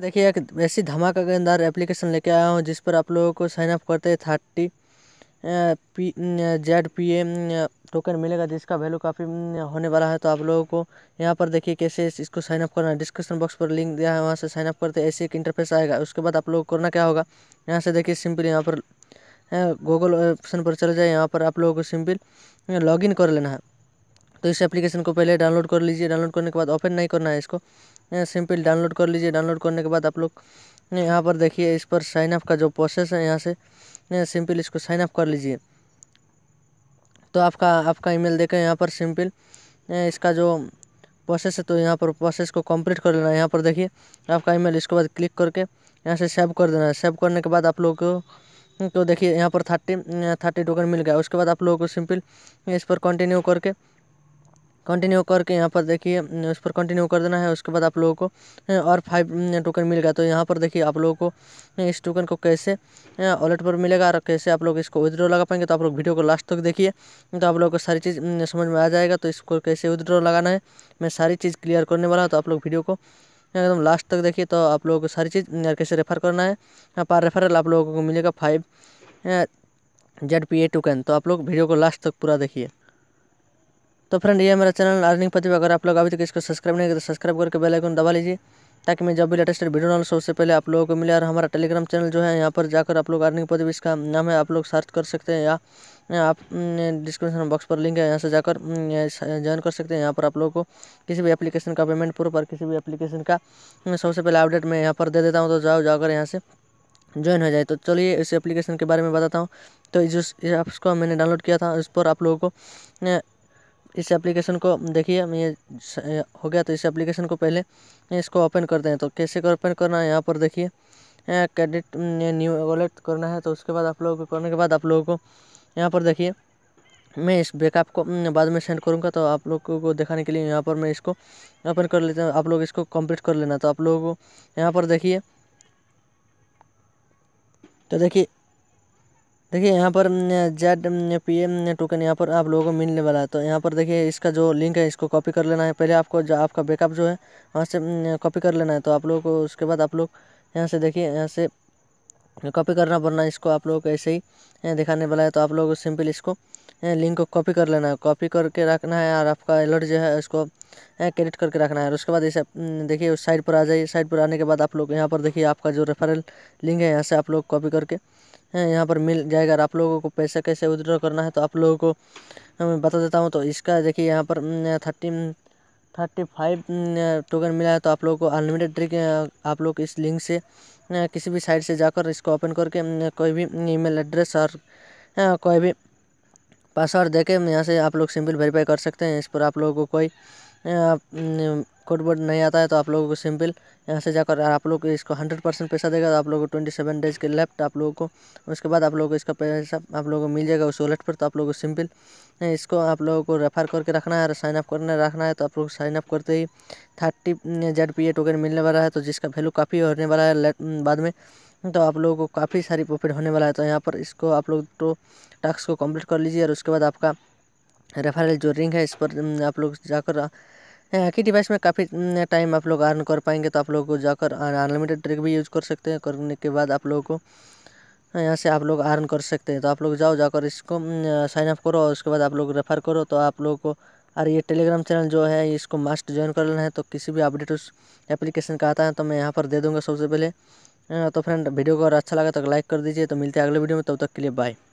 देखिए एक ऐसी धमाकेदार एप्लीकेशन लेके आया हूँ जिस पर आप लोगों को साइन अप करते हैं thirty P Z P M token मिलेगा जिसका वैल्यू काफ़ी होने वाला है तो आप लोगों को यहाँ पर देखिए कैसे इसको साइन अप करना है डिस्क्रिप्शन बॉक्स पर लिंक दिया है वहाँ से साइन अप करते ऐसे एक इंटरफेस आएगा उसके बाद आप लोगों को करना क्या होगा यहाँ से देखिए सिंपल यहाँ पर गूगल ऑप्शन पर चले जाए यहाँ पर आप लोगों को सिंपल लॉग कर लेना है तो इस एप्लीकेशन को पहले डाउनलोड कर लीजिए डाउनलोड करने के बाद ओपन नहीं करना है इसको सिंपल डाउनलोड कर लीजिए डाउनलोड करने के बाद आप लोग यहाँ पर देखिए इस पर साइन अप का जो प्रोसेस है यहाँ से सिंपल इसको साइन अप कर लीजिए तो आपका आपका ईमेल देखें यहाँ पर सिंपल इसका जो प्रोसेस है तो यहाँ पर प्रोसेस को कंप्लीट कर लेना है यहाँ पर देखिए आपका ईमेल इसके बाद क्लिक करके यहाँ से सेव कर देना है सेव करने के बाद आप लोग को तो देखिए यहाँ पर थर्टी थर्टी टोकन मिल गया उसके बाद आप लोगों को सिंपल इस पर कंटिन्यू करके कंटिन्यू करके यहाँ पर देखिए उस पर कंटिन्यू कर देना है उसके बाद आप लोगों को और फाइव टोकन मिल गया तो यहाँ पर देखिए आप लोगों को इस टोकन को कैसे वॉलेट पर मिलेगा और कैसे आप लोग इसको विदड्रॉ लगा पाएंगे तो आप लोग वीडियो को तो तो लास्ट तो तक देखिए तो आप लोगों को सारी चीज़ समझ में आ जाएगा तो इसको कैसे विदड्रॉ लगाना है मैं सारी चीज़ क्लियर करने वाला हूँ तो आप लोग वीडियो को एकदम लास्ट तक देखिए तो आप लोगों को सारी चीज़ कैसे रेफर करना है पर रेफरल आप लोगों को मिलेगा five Z P A token तो आप लोग वीडियो को लास्ट तक पूरा देखिए तो फ्रेंड ये मेरा चैनल अर्निंग पति अगर आप लोग अभी तक इसको सब्सक्राइब नहीं करते तो सब्सक्राइब करके बेल आइकन दबा लीजिए ताकि मैं जब भी लेटेस्ट वीडियो डालू सबसे पहले आप लोगों को मिले और हमारा टेलीग्राम चैनल जो है यहाँ पर जाकर आप लोग अर्निंग पति इसका नाम है आप लोग सर्च कर सकते हैं या आप डिस्क्रिप्शन बॉक्स पर लिंक है यहाँ से जाकर ज्वाइन कर सकते हैं यहाँ पर आप लोगों को किसी भी एप्लीकेशन का पेमेंट प्रूफ और किसी भी एप्लीकेशन का सबसे पहले अपडेट मैं यहाँ पर दे देता हूँ तो जाओ जाकर यहाँ से ज्वाइन हो जाए तो चलिए इस एप्लीकेशन के बारे में बताता हूँ तो जिस को मैंने डाउनलोड किया था उस पर आप लोगों को इस एप्लीकेशन को देखिए ये हो गया तो इस एप्लीकेशन को पहले इसको ओपन करते हैं तो कैसे ओपन करना है यहाँ पर देखिए क्रेडिट न्यू वॉलेट करना है तो उसके बाद आप लोगों को करने के बाद आप लोगों को यहाँ पर देखिए मैं इस बैकअप को बाद में सेंड करूँगा तो आप लोगों को दिखाने के लिए यहाँ पर मैं इसको ओपन कर लेता हूँ आप लोग इसको कंप्लीट कर लेना तो आप लोगों को यहाँ पर देखिए तो देखिए देखिए यहाँ पर जेड पी एम टोकन यहाँ पर आप लोगों को मिलने वाला है तो यहाँ पर देखिए इसका जो लिंक है इसको कॉपी कर लेना है पहले आपको जो आपका बैकअप जो है वहाँ से कॉपी कर लेना है तो आप लोगों को उसके बाद आप लोग यहाँ से देखिए यहाँ से कॉपी करना पड़ना इसको आप लोगों को ऐसे ही दिखाने वाला है तो आप लोग सिंपल इसको लिंक को कॉपी कर लेना है कॉपी करके रखना है और आपका अलर्ट जो है इसको क्रेडिट करके रखना है और उसके बाद इसे देखिए उस साइड पर आ जाइए साइड पर आने के बाद आप लोग यहाँ पर देखिए आपका जो रेफरल लिंक है यहाँ से आप लोग कॉपी करके यहाँ पर मिल जाएगा आप लोगों को पैसा कैसे विदड्रॉ करना है तो आप लोगों को मैं बता देता हूँ तो इसका देखिए यहाँ पर थर्टी थर्टी फाइव टोकन मिला है तो आप लोगों को अनलिमिटेड ट्रिक आप लोग इस लिंक से किसी भी साइट से जाकर इसको ओपन करके कोई भी ईमेल एड्रेस और कोई भी पासवर्ड देके यहाँ से आप लोग सिंपल वेरीफाई कर सकते हैं इस पर आप लोगों को कोई कोड बोर्ड नहीं आता है तो आप लोगों को सिंपल यहाँ से जाकर आप लोग इसको हंड्रेड परसेंट पैसा देगा तो आप लोगों को ट्वेंटी सेवन डेज के लेफ्ट आप लोगों को उसके बाद आप लोगों को इसका पैसा आप लोगों को मिल जाएगा उस वॉलेट पर तो आप लोगों को सिंपल इसको आप लोगों को रेफर करके रखना है और साइन अप करना रखना है तो आप लोग साइन अप करते ही thirty Z P A token मिलने वाला है तो जिसका वैल्यू काफ़ी होने वाला है बाद में तो आप लोगों को काफ़ी सारी प्रॉफिट होने वाला है तो यहाँ पर इसको आप लोग तो टास्क को कम्प्लीट कर लीजिए और उसके बाद आपका रेफरल जो रिंग है इस पर आप लोग जाकर एक ही डिवाइस में काफ़ी टाइम आप लोग अर्न कर पाएंगे तो आप लोग को जाकर अनलिमिटेड ट्रिक भी यूज कर सकते हैं करने के बाद आप लोगों को यहाँ से आप लोग अर्न कर सकते हैं तो आप लोग जाओ जाकर इसको साइन अप करो और उसके बाद आप लोग रेफ़र करो तो आप लोगों को और ये टेलीग्राम चैनल जो है इसको मस्ट ज्वाइन कर लेना है तो किसी भी अपडेट उस एप्लीकेशन का आता है तो मैं यहाँ पर दे दूँगा सबसे पहले तो फ्रेंड वीडियो को अगर अच्छा लगा तो लाइक कर दीजिए तो मिलते हैं अगले वीडियो में तब तक के लिए बाय